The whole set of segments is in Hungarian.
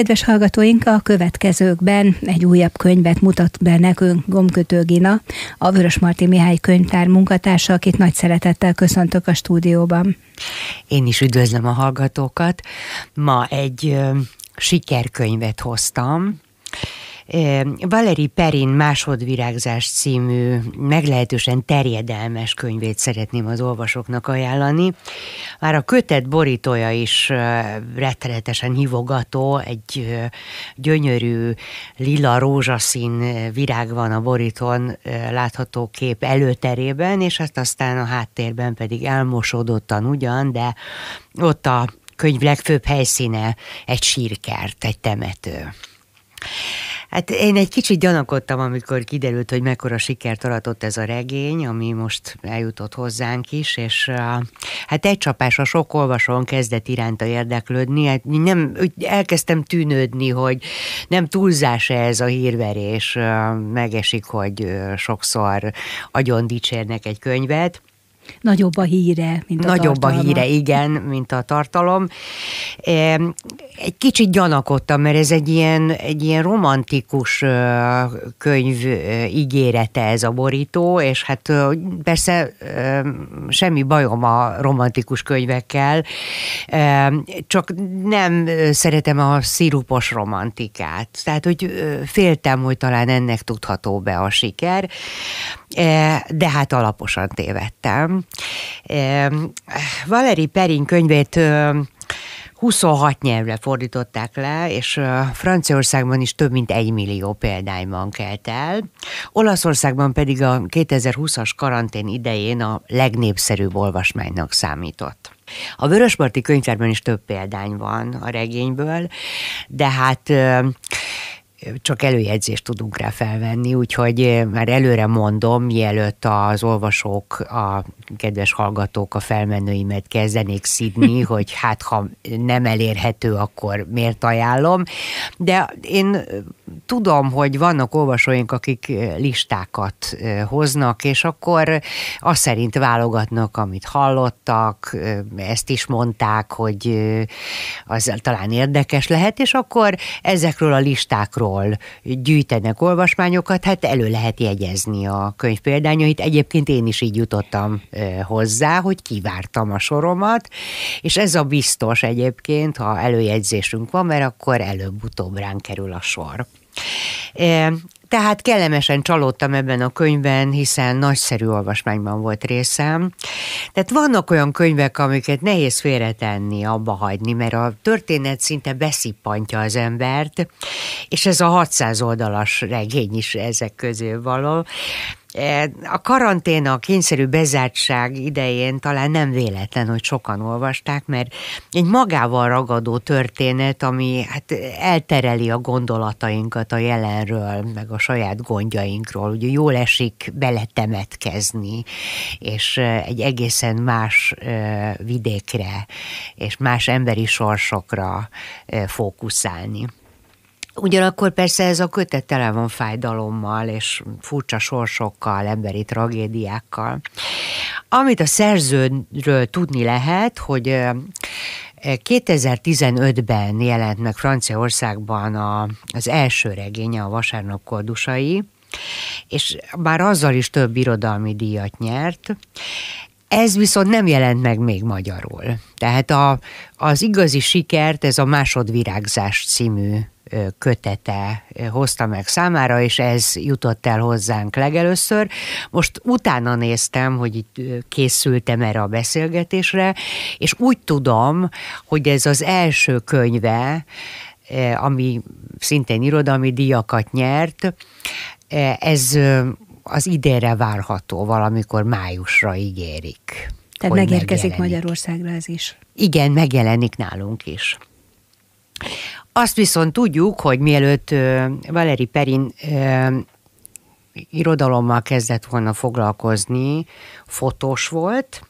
kedves hallgatóink, a következőkben egy újabb könyvet mutat be nekünk Gomkötő Gina, a Vörös Marti Mihály könyvtár munkatársa, akit nagy szeretettel köszöntök a stúdióban. Én is üdvözlöm a hallgatókat. Ma egy ö, sikerkönyvet hoztam, Valeri Perin Másodvirágzás című meglehetősen terjedelmes könyvét szeretném az olvasóknak ajánlani. Már a kötet borítója is rettenetesen hívogató, egy gyönyörű lila rózsaszín virág van a borítón látható kép előterében, és ezt hát aztán a háttérben pedig elmosódottan ugyan, de ott a könyv legfőbb helyszíne egy sírkert, egy temető. Hát én egy kicsit gyanakodtam, amikor kiderült, hogy mekkora sikert aratott ez a regény, ami most eljutott hozzánk is, és uh, hát egy csapásra sok olvasón kezdett iránta érdeklődni. Hát nem, elkezdtem tűnődni, hogy nem túlzás -e ez a hírverés. Uh, megesik, hogy uh, sokszor agyon dicsérnek egy könyvet, Nagyobb a híre, mint a Nagyobb tartalma. a híre, igen, mint a tartalom. Egy kicsit gyanakodtam, mert ez egy ilyen, egy ilyen romantikus könyv ígérete ez a borító, és hát persze semmi bajom a romantikus könyvekkel, csak nem szeretem a szirupos romantikát. Tehát, hogy féltem, hogy talán ennek tudható be a siker. E, de hát alaposan tévedtem. E, Valeri Perin könyvét 26 nyelvre fordították le, és Franciaországban is több mint egy millió példányban kelt el. Olaszországban pedig a 2020-as karantén idején a legnépszerűbb olvasmánynak számított. A Vörösparti könyvtárban is több példány van a regényből, de hát csak előjegyzést tudunk rá felvenni, úgyhogy eh, már előre mondom, mielőtt az olvasók, a kedves hallgatók a felmenőimet kezdenék szidni, hogy hát ha nem elérhető, akkor miért ajánlom. De én tudom, hogy vannak olvasóink, akik eh, listákat eh, hoznak, és akkor azt szerint válogatnak, amit hallottak, ezt is mondták, hogy az talán érdekes lehet, és akkor ezekről a listákról arról gyűjtenek olvasmányokat, hát elő lehet jegyezni a könyv példányait. Egyébként én is így jutottam hozzá, hogy kivártam a soromat, és ez a biztos egyébként, ha előjegyzésünk van, mert akkor előbb-utóbb ránk kerül a sor. Tehát kellemesen csalódtam ebben a könyvben, hiszen nagyszerű olvasmányban volt részem. Tehát vannak olyan könyvek, amiket nehéz félretenni, abba hagyni, mert a történet szinte beszippantja az embert, és ez a 600 oldalas regény is ezek közül való. E, a karantén, a kényszerű bezártság idején talán nem véletlen, hogy sokan olvasták, mert egy magával ragadó történet, ami hát eltereli a gondolatainkat a jelenről, meg a saját gondjainkról. Ugye jól esik beletemetkezni, és e, egy egészen más e, vidékre, és más emberi sorsokra fókuszálni. Ugyanakkor persze ez a kötet tele van fájdalommal és furcsa sorsokkal, emberi tragédiákkal. Amit a szerzőről tudni lehet, hogy 2015-ben jelent meg Franciaországban a, az első regénye, a Vasárnap kordusai, és bár azzal is több irodalmi díjat nyert, ez viszont nem jelent meg még magyarul. Tehát a, az igazi sikert ez a Másodvirágzás című kötete hozta meg számára, és ez jutott el hozzánk legelőször. Most utána néztem, hogy itt készültem erre a beszélgetésre, és úgy tudom, hogy ez az első könyve, ami szintén irodalmi díjakat nyert, ez az idére várható, valamikor májusra ígérik. Tehát megérkezik megjelenik. Magyarországra ez is. Igen, megjelenik nálunk is. Azt viszont tudjuk, hogy mielőtt Valeri Perin irodalommal kezdett volna foglalkozni, fotós volt,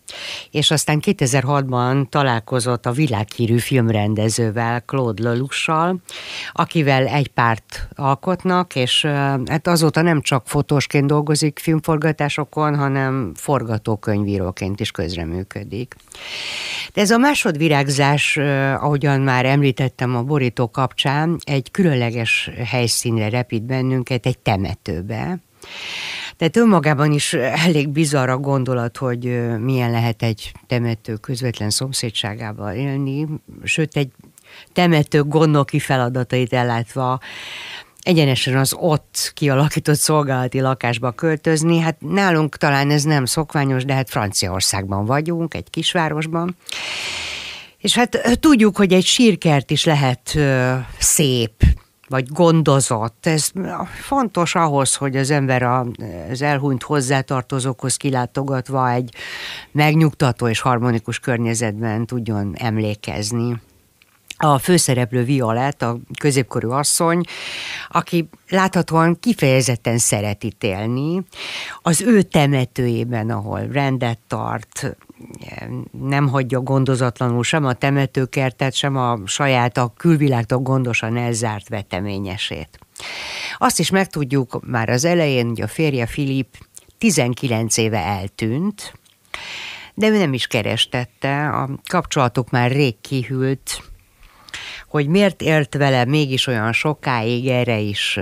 és aztán 2006-ban találkozott a világhírű filmrendezővel, Claude Lelussal, akivel egy párt alkotnak, és hát azóta nem csak fotósként dolgozik filmforgatásokon, hanem forgatókönyvíróként is közreműködik. De ez a másodvirágzás, ahogyan már említettem a borító kapcsán, egy különleges helyszínre repít bennünket, egy temetőbe, tehát önmagában is elég bizarra gondolat, hogy milyen lehet egy temető közvetlen szomszédságában élni, sőt egy temető gondoki feladatait ellátva egyenesen az ott kialakított szolgálati lakásba költözni. Hát nálunk talán ez nem szokványos, de hát Franciaországban vagyunk, egy kisvárosban. És hát tudjuk, hogy egy sírkert is lehet ö, szép, vagy gondozott. Ez fontos ahhoz, hogy az ember az elhunyt hozzátartozókhoz kilátogatva egy megnyugtató és harmonikus környezetben tudjon emlékezni a főszereplő Violet, a középkorú asszony, aki láthatóan kifejezetten szeret élni, Az ő temetőjében, ahol rendet tart, nem hagyja gondozatlanul sem a temetőkertet, sem a saját a külvilágtól gondosan elzárt veteményesét. Azt is megtudjuk már az elején, hogy a férje Filip 19 éve eltűnt, de ő nem is kerestette, a kapcsolatok már rég kihűlt, hogy miért élt vele mégis olyan sokáig, erre is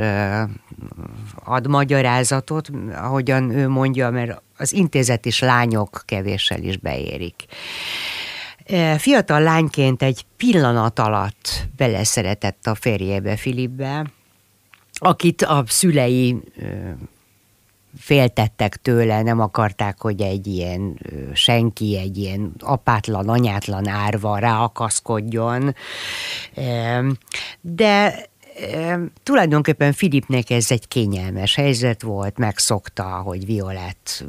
ad magyarázatot, ahogyan ő mondja, mert az intézet is lányok kevéssel is beérik. E, fiatal lányként egy pillanat alatt beleszeretett a férjébe, Filipbe, akit a szülei féltettek tőle, nem akarták, hogy egy ilyen senki, egy ilyen apátlan, anyátlan árva ráakaszkodjon. De tulajdonképpen Filipnek ez egy kényelmes helyzet volt, megszokta, hogy Violet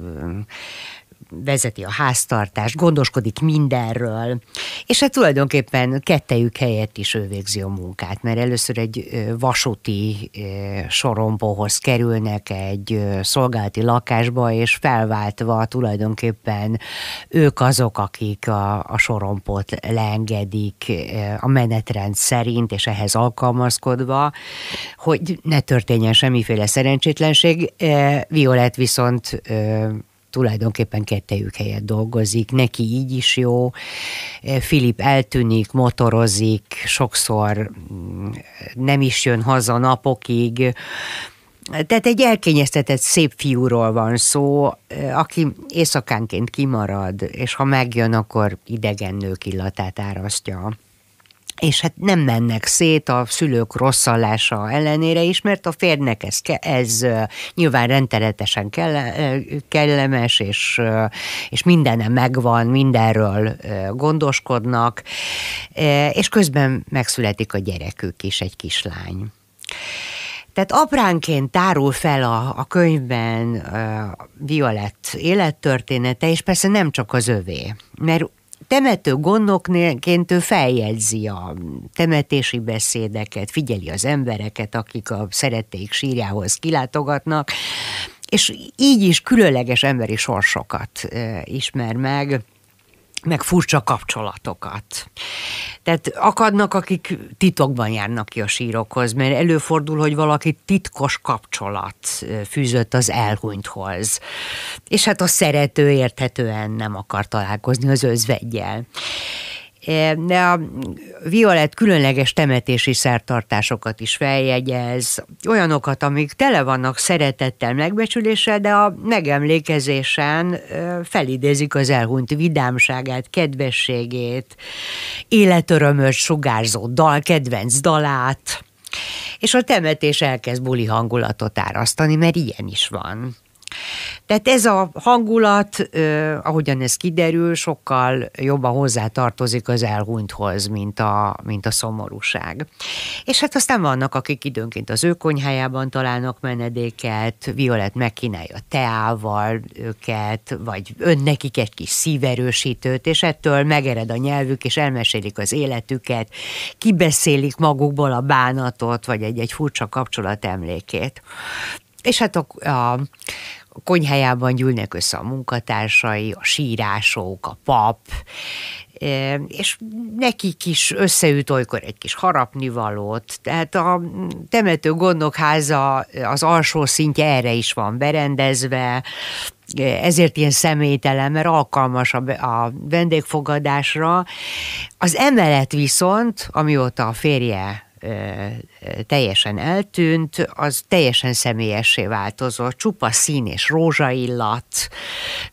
vezeti a háztartást, gondoskodik mindenről, és hát tulajdonképpen kettejük helyett is ő végzi a munkát, mert először egy vasúti sorompóhoz kerülnek egy szolgálati lakásba, és felváltva tulajdonképpen ők azok, akik a, a sorompót leengedik a menetrend szerint, és ehhez alkalmazkodva, hogy ne történjen semmiféle szerencsétlenség. Violet viszont tulajdonképpen kettejük helyett dolgozik, neki így is jó. Eh, Filip eltűnik, motorozik, sokszor mm, nem is jön haza napokig. Tehát egy elkényeztetett szép fiúról van szó, eh, aki éjszakánként kimarad, és ha megjön, akkor idegen nők illatát árasztja és hát nem mennek szét a szülők rosszallása ellenére is, mert a férnek ez, ez nyilván rendteletesen kellemes, és, és mindene megvan, mindenről gondoskodnak, és közben megszületik a gyerekük is, egy kislány. Tehát apránként tárul fel a, a könyvben a Violett élettörténete, és persze nem csak az övé, mert temető gondoknélként ő feljegyzi a temetési beszédeket, figyeli az embereket, akik a szeretteik sírjához kilátogatnak, és így is különleges emberi sorsokat eh, ismer meg meg furcsa kapcsolatokat. Tehát akadnak, akik titokban járnak ki a sírokhoz, mert előfordul, hogy valaki titkos kapcsolat fűzött az elhunythoz. És hát a szerető érthetően nem akar találkozni az özvegyel. E, de a Violet különleges temetési szertartásokat is feljegyez, olyanokat, amik tele vannak szeretettel, megbecsüléssel, de a megemlékezésen e, felidézik az elhunyt vidámságát, kedvességét, életörömöt sugárzó dal, kedvenc dalát, és a temetés elkezd buli hangulatot árasztani, mert ilyen is van. Tehát ez a hangulat, ahogyan ez kiderül, sokkal jobban hozzátartozik az elhunythoz, mint a, mint a szomorúság. És hát aztán vannak, akik időnként az ő konyhájában találnak menedéket, Violet megkínálja teával őket, vagy ön nekik egy kis szíverősítőt, és ettől megered a nyelvük, és elmesélik az életüket, kibeszélik magukból a bánatot, vagy egy-egy furcsa kapcsolat emlékét. És hát a, a a konyhájában gyűlnek össze a munkatársai, a sírások, a pap, e, és nekik is összeüt olykor egy kis harapnivalót, tehát a temető gondokháza az alsó szintje erre is van berendezve, e, ezért ilyen személytelen, mert alkalmas a, a vendégfogadásra. Az emelet viszont, amióta a férje teljesen eltűnt, az teljesen személyessé változott, csupa szín és rózsaillat,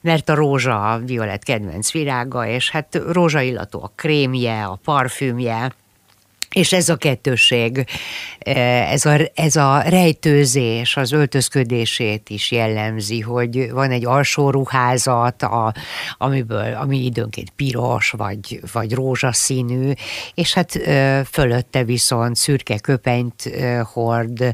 mert a rózsa a Violet kedvenc virága, és hát rózsaillatú a krémje, a parfümje, és ez a kettőség, eh, ez a, ez a rejtőzés az öltözködését is jellemzi, hogy van egy alsó ruházat, a, amiből, ami időnként piros vagy, vagy rózsaszínű, és hát eh, fölötte viszont szürke köpenyt eh, hord,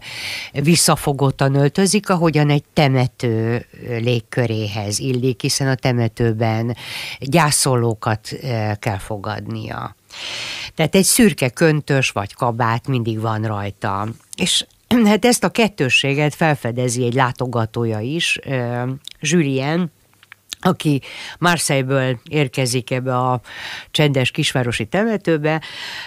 visszafogottan öltözik, ahogyan egy temető légköréhez illik, hiszen a temetőben gyászolókat kell fogadnia. Tehát egy szürke köntös vagy kabát mindig van rajta. És hát ezt a kettősséget felfedezi egy látogatója is, Julien, aki Marseille-ből érkezik ebbe a csendes kisvárosi temetőbe,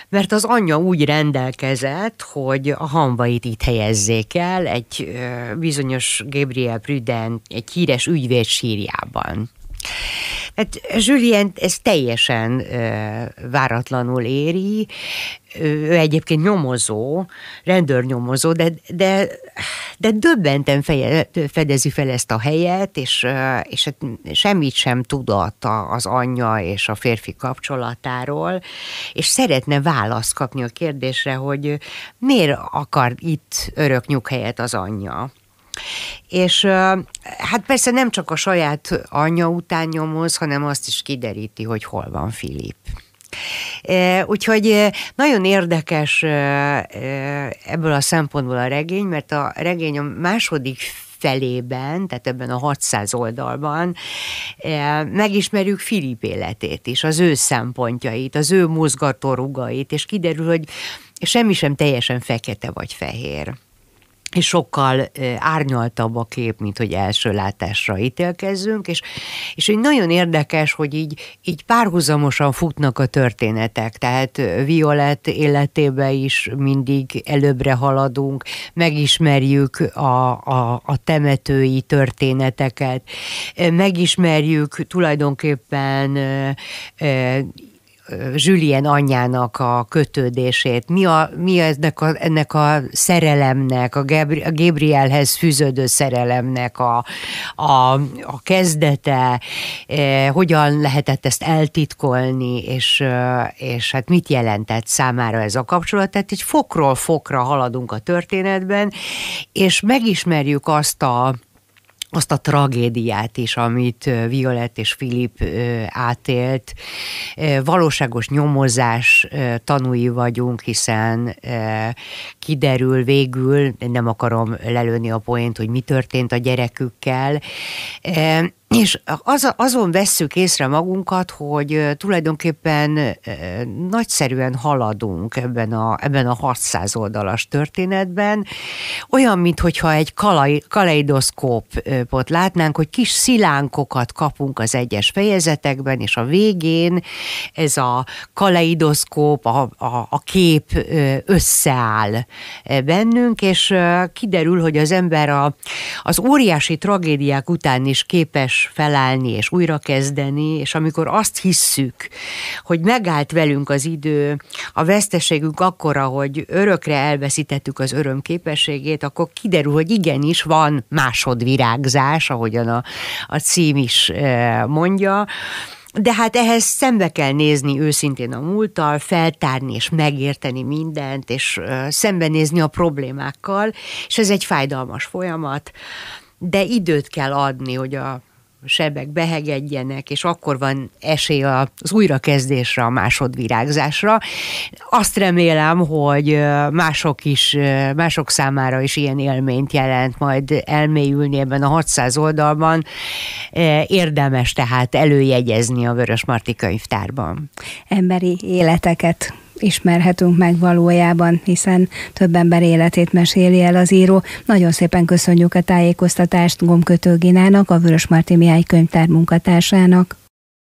mert az anyja úgy rendelkezett, hogy a hanvait itt helyezzék el egy bizonyos Gabriel Prudent egy híres ügyvéd sírjában. Hát Julien ez teljesen ö, váratlanul éri, ő egyébként nyomozó, rendőrnyomozó, de, de, de döbbenten feje, fedezi fel ezt a helyet, és, és hát semmit sem tudott az anyja és a férfi kapcsolatáról, és szeretne választ kapni a kérdésre, hogy miért akar itt örök nyughelyet az anyja. És hát persze nem csak a saját anyja után nyomoz, hanem azt is kideríti, hogy hol van Filip. E, úgyhogy nagyon érdekes ebből a szempontból a regény, mert a regény a második felében, tehát ebben a 600 oldalban e, megismerjük Filip életét is, az ő szempontjait, az ő mozgatórugait, és kiderül, hogy semmi sem teljesen fekete vagy fehér és sokkal árnyaltabb a kép, mint hogy első látásra ítélkezzünk, és, és hogy nagyon érdekes, hogy így, így párhuzamosan futnak a történetek, tehát Violet életébe is mindig előbbre haladunk, megismerjük a, a, a temetői történeteket, megismerjük tulajdonképpen Julien anyjának a kötődését, mi, a, mi ennek, a, ennek a szerelemnek, a, Gabri, a Gabrielhez fűződő szerelemnek a, a, a kezdete, e, hogyan lehetett ezt eltitkolni, és, e, és hát mit jelentett számára ez a kapcsolat. Tehát egy fokról fokra haladunk a történetben, és megismerjük azt a azt a tragédiát is, amit Violet és Filip átélt. Valóságos nyomozás tanúi vagyunk, hiszen kiderül végül, nem akarom lelőni a poént, hogy mi történt a gyerekükkel. És az, azon vesszük észre magunkat, hogy tulajdonképpen nagyszerűen haladunk ebben a, ebben a 600 oldalas történetben. Olyan, mintha egy kaleidoszkópot látnánk, hogy kis szilánkokat kapunk az egyes fejezetekben, és a végén ez a kaleidoszkóp, a, a, a kép összeáll bennünk, és kiderül, hogy az ember a, az óriási tragédiák után is képes felállni és újrakezdeni, és amikor azt hisszük, hogy megállt velünk az idő, a veszteségünk akkora, hogy örökre elveszítettük az öröm képességét, akkor kiderül, hogy igenis van másodvirágzás, ahogyan a, a cím is eh, mondja, de hát ehhez szembe kell nézni őszintén a múlttal, feltárni és megérteni mindent, és eh, szembenézni a problémákkal, és ez egy fájdalmas folyamat, de időt kell adni, hogy a sebek behegedjenek, és akkor van esély az újrakezdésre, a másodvirágzásra. Azt remélem, hogy mások is, mások számára is ilyen élményt jelent majd elmélyülni ebben a 600 oldalban. Érdemes tehát előjegyezni a Vörös Marti könyvtárban. Emberi életeket ismerhetünk meg valójában, hiszen több ember életét meséli el az író. Nagyon szépen köszönjük a tájékoztatást Gomkötő Ginának, a Vörös Marti Mihály könyvtár munkatársának.